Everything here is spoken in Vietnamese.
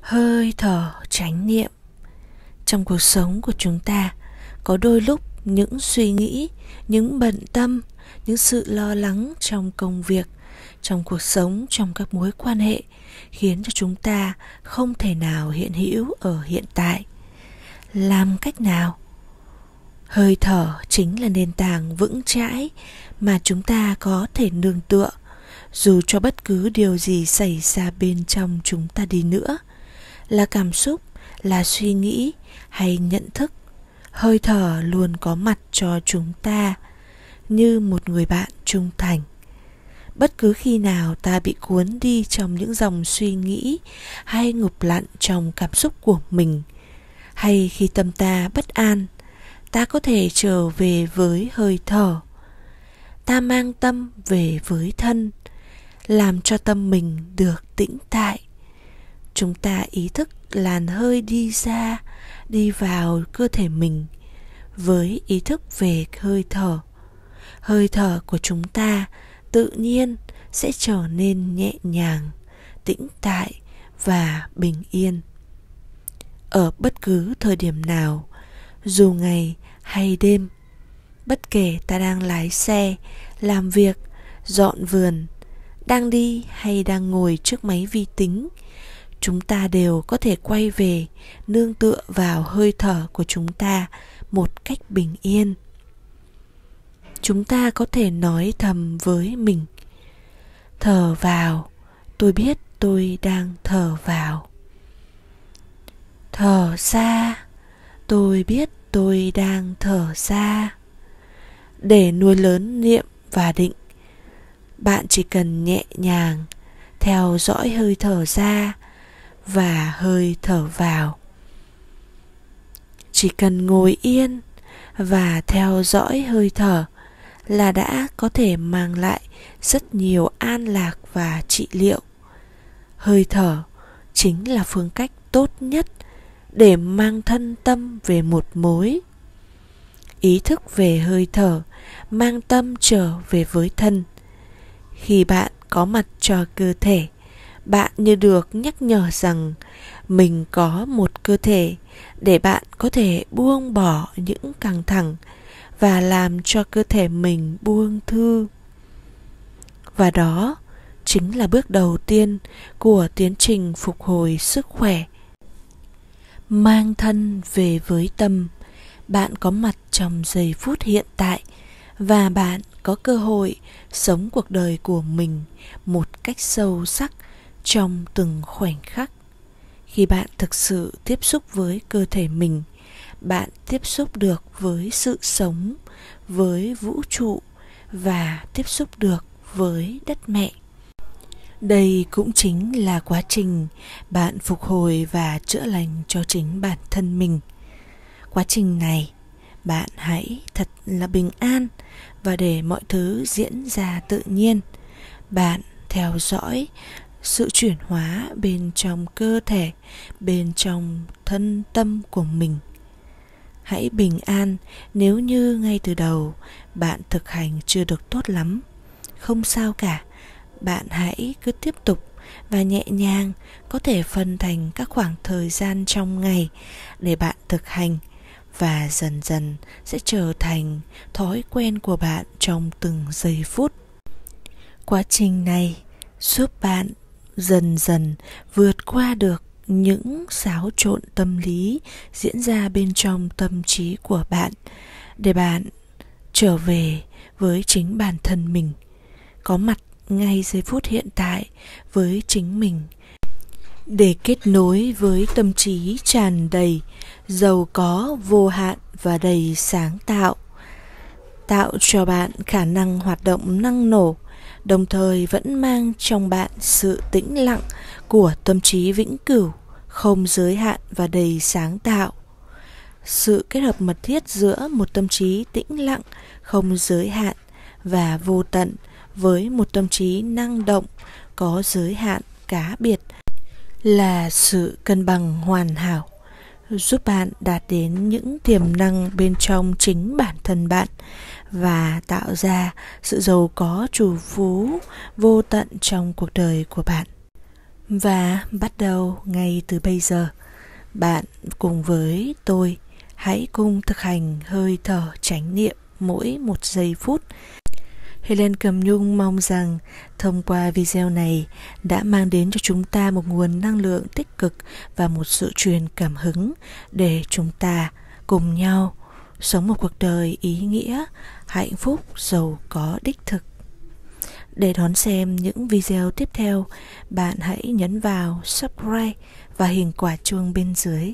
hơi thở chánh niệm trong cuộc sống của chúng ta có đôi lúc những suy nghĩ những bận tâm những sự lo lắng trong công việc trong cuộc sống trong các mối quan hệ khiến cho chúng ta không thể nào hiện hữu ở hiện tại làm cách nào hơi thở chính là nền tảng vững chãi mà chúng ta có thể nương tựa dù cho bất cứ điều gì xảy ra bên trong chúng ta đi nữa là cảm xúc là suy nghĩ hay nhận thức hơi thở luôn có mặt cho chúng ta như một người bạn trung thành bất cứ khi nào ta bị cuốn đi trong những dòng suy nghĩ hay ngục lặn trong cảm xúc của mình hay khi tâm ta bất an ta có thể trở về với hơi thở ta mang tâm về với thân làm cho tâm mình được tĩnh tại chúng ta ý thức làn hơi đi ra đi vào cơ thể mình với ý thức về hơi thở hơi thở của chúng ta tự nhiên sẽ trở nên nhẹ nhàng tĩnh tại và bình yên ở bất cứ thời điểm nào dù ngày hay đêm bất kể ta đang lái xe làm việc dọn vườn đang đi hay đang ngồi trước máy vi tính chúng ta đều có thể quay về nương tựa vào hơi thở của chúng ta một cách bình yên chúng ta có thể nói thầm với mình thở vào tôi biết tôi đang thở vào thở ra, tôi biết tôi đang thở ra. để nuôi lớn niệm và định bạn chỉ cần nhẹ nhàng theo dõi hơi thở ra và hơi thở vào chỉ cần ngồi yên và theo dõi hơi thở là đã có thể mang lại rất nhiều an lạc và trị liệu hơi thở chính là phương cách tốt nhất để mang thân tâm về một mối ý thức về hơi thở mang tâm trở về với thân khi bạn có mặt cho cơ thể bạn như được nhắc nhở rằng mình có một cơ thể để bạn có thể buông bỏ những căng thẳng và làm cho cơ thể mình buông thư và đó chính là bước đầu tiên của tiến trình phục hồi sức khỏe mang thân về với tâm bạn có mặt trong giây phút hiện tại và bạn có cơ hội sống cuộc đời của mình một cách sâu sắc trong từng khoảnh khắc khi bạn thực sự tiếp xúc với cơ thể mình bạn tiếp xúc được với sự sống với vũ trụ và tiếp xúc được với đất mẹ đây cũng chính là quá trình bạn phục hồi và chữa lành cho chính bản thân mình quá trình này bạn hãy thật là bình an và để mọi thứ diễn ra tự nhiên bạn theo dõi sự chuyển hóa bên trong cơ thể bên trong thân tâm của mình hãy bình an nếu như ngay từ đầu bạn thực hành chưa được tốt lắm không sao cả bạn hãy cứ tiếp tục và nhẹ nhàng có thể phân thành các khoảng thời gian trong ngày để bạn thực hành và dần dần sẽ trở thành thói quen của bạn trong từng giây phút quá trình này giúp bạn dần dần vượt qua được những xáo trộn tâm lý diễn ra bên trong tâm trí của bạn để bạn trở về với chính bản thân mình có mặt ngay giây phút hiện tại với chính mình để kết nối với tâm trí tràn đầy giàu có vô hạn và đầy sáng tạo tạo cho bạn khả năng hoạt động năng nổ đồng thời vẫn mang trong bạn sự tĩnh lặng của tâm trí vĩnh cửu không giới hạn và đầy sáng tạo sự kết hợp mật thiết giữa một tâm trí tĩnh lặng không giới hạn và vô tận với một tâm trí năng động có giới hạn cá biệt là sự cân bằng hoàn hảo giúp bạn đạt đến những tiềm năng bên trong chính bản thân bạn và tạo ra sự giàu có chủ phú vô tận trong cuộc đời của bạn và bắt đầu ngay từ bây giờ bạn cùng với tôi hãy cùng thực hành hơi thở chánh niệm mỗi một giây phút Helen Cầm Nhung mong rằng thông qua video này đã mang đến cho chúng ta một nguồn năng lượng tích cực và một sự truyền cảm hứng để chúng ta cùng nhau sống một cuộc đời ý nghĩa hạnh phúc giàu có đích thực để đón xem những video tiếp theo bạn hãy nhấn vào subscribe và hình quả chuông bên dưới